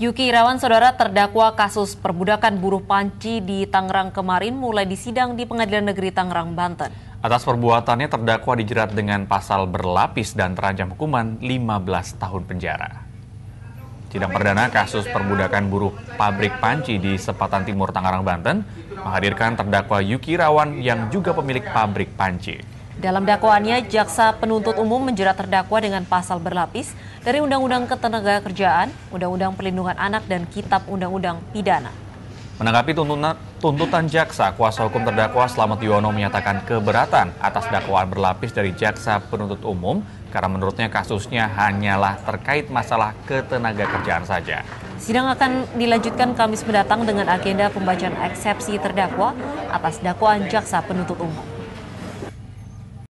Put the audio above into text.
Yuki Irawan saudara terdakwa kasus perbudakan buruh panci di Tangerang kemarin mulai disidang di Pengadilan Negeri Tangerang, Banten. Atas perbuatannya terdakwa dijerat dengan pasal berlapis dan terancam hukuman 15 tahun penjara. Sidang perdana kasus perbudakan buruh pabrik panci di Sepatan Timur Tangerang, Banten menghadirkan terdakwa Yuki Irawan yang juga pemilik pabrik panci. Dalam dakwaannya, jaksa penuntut umum menjerat terdakwa dengan pasal berlapis dari Undang-Undang Ketenaga Kerjaan, Undang-Undang Perlindungan Anak, dan Kitab Undang-Undang Pidana. Menanggapi tuntutan, tuntutan jaksa, kuasa hukum terdakwa Slamet Yono menyatakan keberatan atas dakwaan berlapis dari jaksa penuntut umum karena menurutnya kasusnya hanyalah terkait masalah ketenaga kerjaan saja. Sidang akan dilanjutkan Kamis mendatang dengan agenda pembacaan eksepsi terdakwa atas dakwaan jaksa penuntut umum.